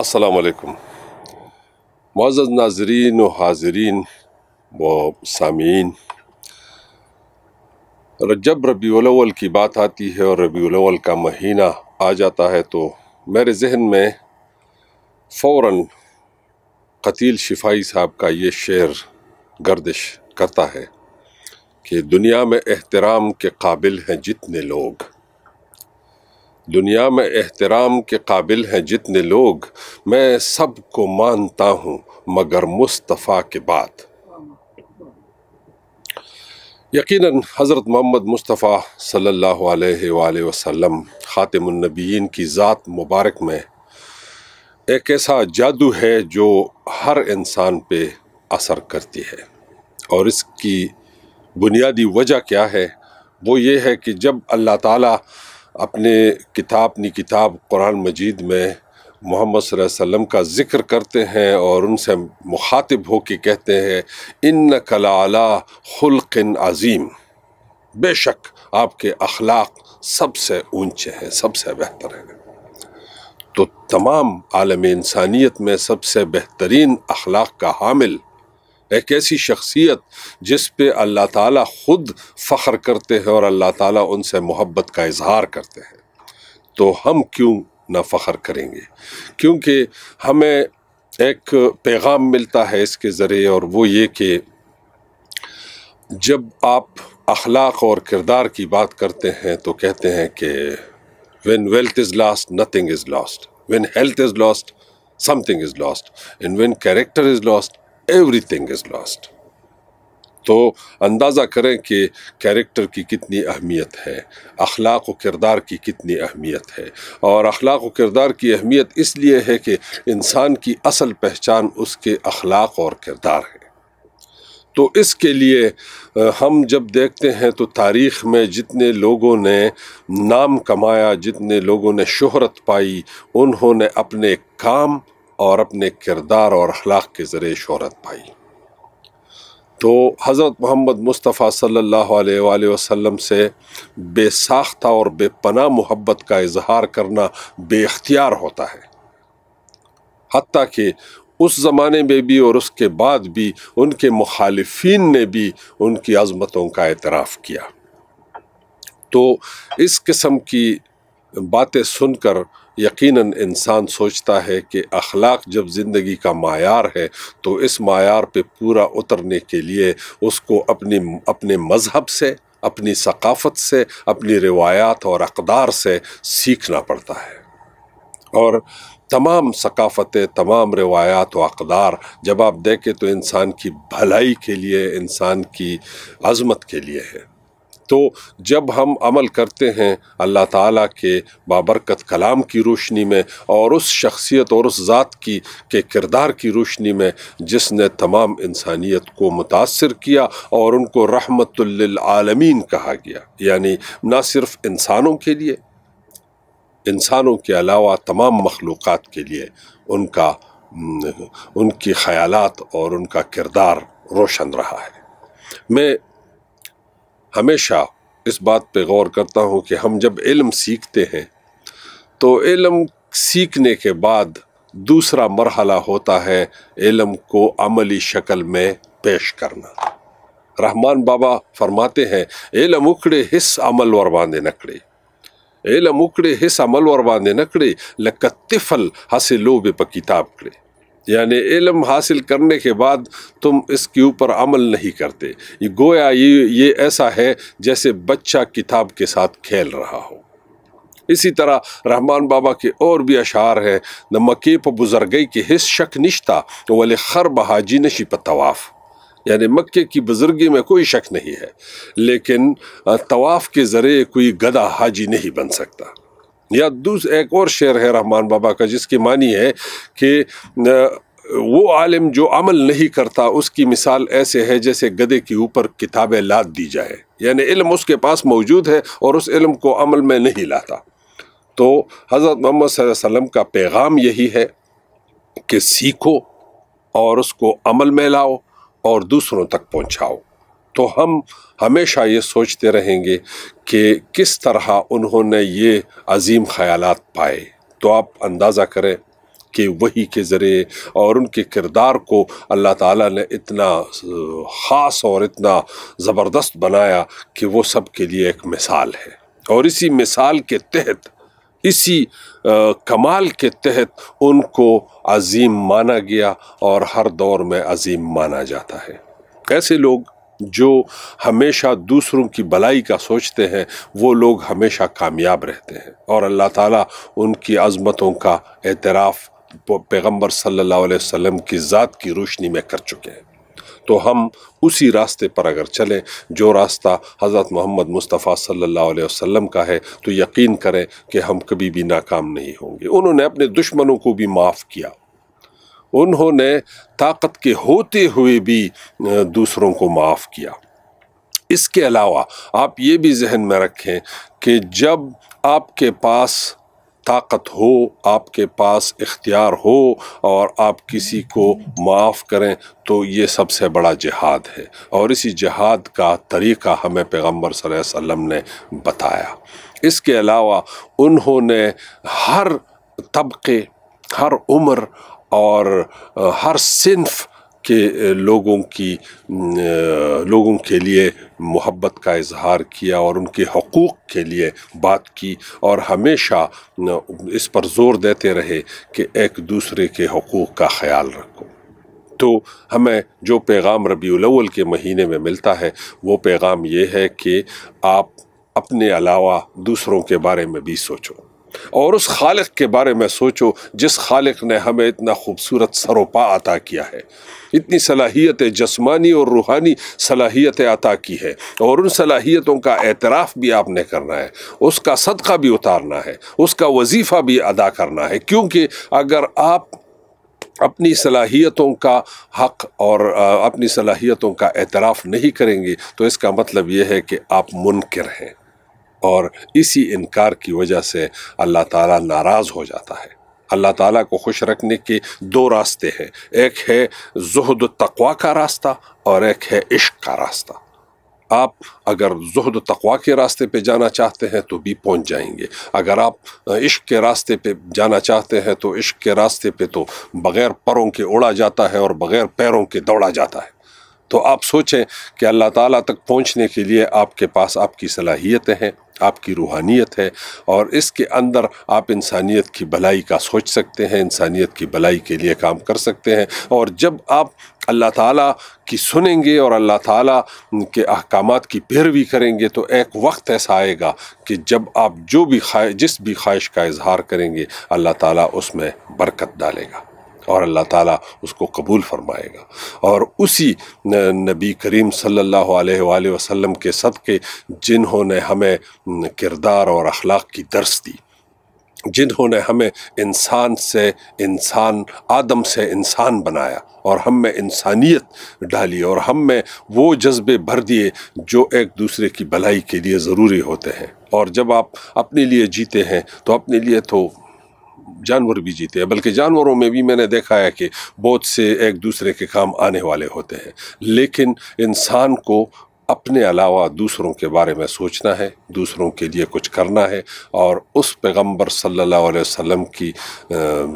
असलकम मज़ नाजरीन व हाजरीन व सामीन जब रबील की बात आती है और रबील का महीना आ जाता है तो मेरे जहन में फ़ौर कतील शिफाई साहब का ये शेर गर्दिश करता है कि दुनिया में एहतराम के काबिल हैं जितने लोग दुनिया में एहतराम के काबिल हैं जितने लोग मैं सब को मानता हूँ मगर मुस्तफ़ा के बाद यकीनन हज़रत मोहम्मद मुस्तफ़ा सल्लल्लाहु अलैहि वसल्लम ख़ातमनबीन की ज़ात मुबारक में एक ऐसा जादू है जो हर इंसान पे असर करती है और इसकी बुनियादी वजह क्या है वो ये है कि जब अल्लाह ताला अपने किताब नी किताब कुरान मजीद में मोहम्मद वसल्लम का ज़िक्र करते हैं और उनसे मुखातिब हो के कहते हैं इन कला खुल्किन अज़ीम बेशक आपके अखलाक सबसे ऊंचे हैं सबसे बेहतर हैं तो तमाम आलम इंसानियत में सबसे बेहतरीन अखलाक का हामिल एक ऐसी शख्सियत जिस पे अल्लाह ताला ख़ुद फ़ख्र करते हैं और अल्लाह ताला उनसे मोहब्बत का इजहार करते हैं तो हम क्यों ना फ़ख्र करेंगे क्योंकि हमें एक पैगाम मिलता है इसके ज़रिए और वो ये कि जब आप अखलाक और किरदार की बात करते हैं तो कहते हैं कि when wealth is lost nothing is lost when health is lost something is lost and when character is lost everything is lost तो अंदाज़ा करें कि कैरेक्टर की कितनी अहमियत है अखलाक व किरदार की कितनी अहमियत है और अखलाक व किरदार की अहमियत इसलिए है कि इंसान की असल पहचान उसके अखलाक और किरदार है तो इसके लिए हम जब देखते हैं तो तारीख़ में जितने लोगों ने नाम कमाया जितने लोगों ने शोहरत पाई उन्होंने अपने काम और अपने किरदार और अखलाक के ज़रिए शहरत पाई तो हज़रत मोहम्मद मुस्तफ़ा सल्लल्लाहु अलैहि वसल्लम से बेसाख्ता और बेपना मोहब्बत का इजहार करना बेख्तियार होता है हती कि उस ज़माने में भी और उसके बाद भी उनके मुखालफन ने भी उनकी अज़मतों का एतराफ़ किया तो इस किस्म की बातें सुनकर यकीनन इंसान सोचता है कि अखलाक जब ज़िंदगी का मायार है तो इस मायार पे पूरा उतरने के लिए उसको अपनी अपने मज़हब से अपनी सकाफ़त से अपनी रिवायात और अकदार से सीखना पड़ता है और तमाम सकाफ़तें तमाम रिवायात व अकदार जब आप देखें तो इंसान की भलाई के लिए इंसान की अज़मत के लिए है तो जब हम अमल करते हैं अल्लाह ताला के बाबरकत कलाम की रोशनी में और उस शख्सियत और उस ज़ात की के किरदार की रोशनी में जिसने तमाम इंसानियत को मुतासर किया और उनको रहमतमीन कहा गया यानी ना सिर्फ इंसानों के लिए इंसानों के अलावा तमाम मखलूक़ के लिए उनका उनके ख़यालत और उनका किरदार रोशन रहा है मैं हमेशा इस बात पे गौर करता हूँ कि हम जब इल्म सीखते हैं तो इल्म सीखने के बाद दूसरा मरहला होता है इल्म को अमली शक्ल में पेश करना रहमान बाबा फरमाते हैं इलम उकड़े हिस अमल और बांधे नकड़े इलम उकड़े हिस अमल और बांधे नकड़े लकत्तिफल हसे लोबे प किताब कड़े यानि इलम हासिल करने के बाद तुम इसके ऊपर अमल नहीं करते ये गोया ये ये ऐसा है जैसे बच्चा किताब के साथ खेल रहा हो इसी तरह रहमान बाबा के और भी अशार हैं न मकेप बुजुर्गई के हिस शक निश्ता वाले खर बहाजी नशी पर तवाफ़ मक्के की बुज़ुर्गी में कोई शक नहीं है लेकिन तवाफ़ के ज़रिए कोई गदा हाजी नहीं बन सकता या दूस एक और शेर है रहमान बाबा का जिसकी मानी है कि वो आलिम जो अमल नहीं करता उसकी मिसाल ऐसे है जैसे गधे के ऊपर किताबें लाद दी जाए यानी इल्म उसके पास मौजूद है और उस इल्म को अमल में नहीं लाता तो हज़रत मोहम्मद वसल्लम का पैगाम यही है कि सीखो और उसको अमल में लाओ और दूसरों तक पहुँचाओ तो हम हमेशा ये सोचते रहेंगे कि किस तरह उन्होंने ये अजीम ख्याल पाए तो आप अंदाज़ा करें कि वही के ज़रिए और उनके किरदार को अल्लाह ताला ने इतना ख़ास और इतना ज़बरदस्त बनाया कि वो सब के लिए एक मिसाल है और इसी मिसाल के तहत इसी आ, कमाल के तहत उनको अजीम माना गया और हर दौर में अजीम माना जाता है ऐसे लोग जो हमेशा दूसरों की भलाई का सोचते हैं वो लोग हमेशा कामयाब रहते हैं और अल्लाह ताला उनकी अजमतों का एतराफ़ पैगम्बर सल्ला वसल्लम की ज़ात की रोशनी में कर चुके हैं तो हम उसी रास्ते पर अगर चलें जो रास्ता हज़रत मोहम्मद मुस्तफ़ा सल्लल्लाहु अलैहि वसल्लम का है तो यकीन करें कि हम कभी भी नाकाम नहीं होंगे उन्होंने अपने दुश्मनों को भी माफ़ किया उन्होंने ताकत के होते हुए भी दूसरों को माफ़ किया इसके अलावा आप ये भी जहन में रखें कि जब आपके पास ताकत हो आपके पास इख्तियार हो और आप किसी को माफ़ करें तो ये सबसे बड़ा जिहाद है और इसी जिहाद का तरीक़ा हमें पैगम्बर सल्लम ने बताया इसके अलावा उन्होंने हर तबके हर उम्र और हर सिंफ के लोगों की लोगों के लिए मोहब्बत का इजहार किया और उनके हकूक़ के लिए बात की और हमेशा इस पर ज़ोर देते रहे कि एक दूसरे के हकूक़ का ख्याल रखो तो हमें जो पैगाम रबी रबीउल के महीने में मिलता है वो पैगाम ये है कि आप अपने अलावा दूसरों के बारे में भी सोचो और उस खालिक के बारे में सोचो जिस खालिक ने हमें इतना खूबसूरत सरोपा अता किया है इतनी सलाहियत जस्मानी और रूहानी सलाहियतें अता की है और उन सलाहियतों का एतराफ़ भी आपने करना है उसका सदका भी उतारना है उसका वजीफ़ा भी अदा करना है क्योंकि अगर आप अपनी सलाहियतों का हक और अपनी सलाहियतों का एतराफ़ नहीं करेंगे तो इसका मतलब ये है कि आप मुनकर हैं और इसी इनकार की वजह से अल्लाह ताला नाराज़ हो जाता है अल्लाह ताला को खुश रखने के दो रास्ते हैं एक है जहद तकवा का रास्ता और एक है इश्क का रास्ता आप अगर जहद तकवा के रास्ते पे जाना चाहते हैं तो भी पहुंच जाएंगे अगर आप इश्क के रास्ते पे जाना चाहते हैं तो इश्क के रास्ते पे तो बग़ैर परों के उड़ा जाता है और बग़ैर पैरों के दौड़ा जाता है तो आप सोचें कि अल्लाह ताला तक पहुंचने के लिए आपके पास आपकी सलाहियतें हैं आपकी रूहानियत है और इसके अंदर आप इंसानियत की भलाई का सोच सकते हैं इंसानियत की भलाई के लिए काम कर सकते हैं और जब आप अल्लाह ताला की सुनेंगे और अल्लाह ताला के अहकाम की पैरवी करेंगे तो एक वक्त ऐसा आएगा कि जब आप जो भी जिस भी ख्वाहिश का इजहार करेंगे अल्लाह ताला उसमें बरकत डालेगा और अल्लाह ताला उसको कबूल फरमाएगा और उसी नबी करीम सल्लल्लाहु अलैहि वसल्लम के सदक़े जिन्होंने हमें किरदार और अखलाक की दर्स दी जिन्होंने हमें इंसान से इंसान आदम से इंसान बनाया और हम में इंसानियत डाली और हम में वो जज्बे भर दिए जो एक दूसरे की भलाई के लिए ज़रूरी होते हैं और जब आप अपने लिए जीते हैं तो अपने लिए तो जानवर भी जीते हैं बल्कि जानवरों में भी मैंने देखा है कि बहुत से एक दूसरे के काम आने वाले होते हैं लेकिन इंसान को अपने अलावा दूसरों के बारे में सोचना है दूसरों के लिए कुछ करना है और उस पैगंबर सल्लल्लाहु अलैहि वसल्लम की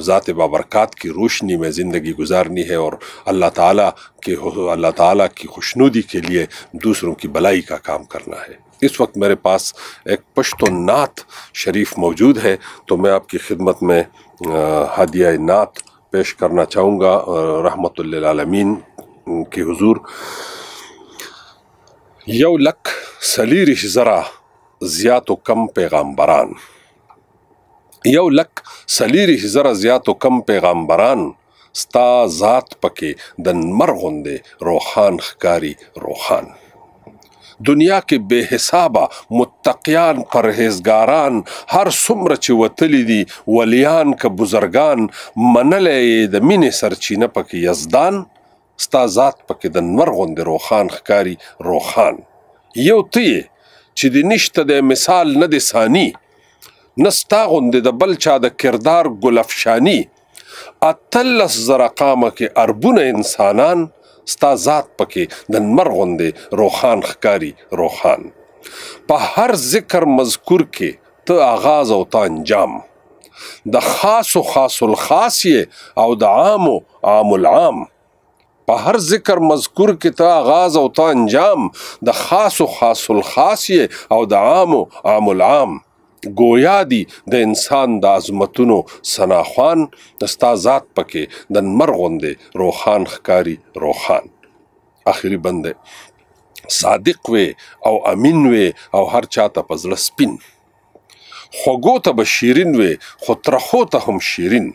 ज़ात बाबरकत की रोशनी में ज़िंदगी गुजारनी है और अल्लाह ताला के अल्लाह ताला की खुशनुदी के लिए दूसरों की भलाई का काम करना है इस वक्त मेरे पास एक पश्तो नात शरीफ मौजूद है तो मैं आपकी खिदमत में हदिया नात पेश करना चाहूँगा रहमत आलमीन की हजूर यव लक सलीरिश ज़रा ज़िया तो कम पैगाम्बरान यव लक सलीरिश ज़रा ज़िया तो कम बरान स्ता ज़ात पके दन मरगुंदे रोहान खकारी रोहान دنیا کې به حسابه متقیان پرهیزګاران هر څومره چې وتلی دي ولیان ک بزرگان منلې د مینې سرچینه پکې یزدان ستا ذات پکې د نور غوندې روخان خکاری روخان یو تی چې د نشته د مثال نه د ثانی نستا غوندې د بل چا د کردار ګلفشانی اتلس زره قامه کې اربونه انسانان ستا ذات پکې د نمر غوندې روحان خکاری روحان په هر ذکر مذکور کې ته آغاز او ته انجام د خاص او خاص الخاص او د عام او عام العام په هر ذکر مذکور کې ته آغاز او ته انجام د خاص او خاص الخاص او د عام او عام العام گویا دی د انسان د عظمتونو سناخوان دستا ذات پکې د نمر غوندې روحان خکاری روحان اخیری بنده صادق وي او امین وي او هر چاته پزړه سپین خوګو ته بشیرین وي خو ترخو ته هم شیرین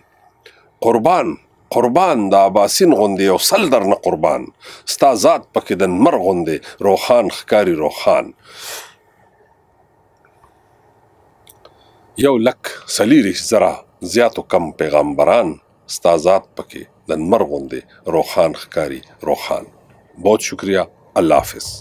قربان قربان د اباسین غوندې او سل درنه قربان ستا ذات پکې د مر غوندې روحان خکاری روحان یو لک سلیریش زرا زیاتو کم پیغمبران ستا ذات پکې د نمر غوندې روخان ښکاری روخان बहुत शुक्रिया अल्लाह हाफिज़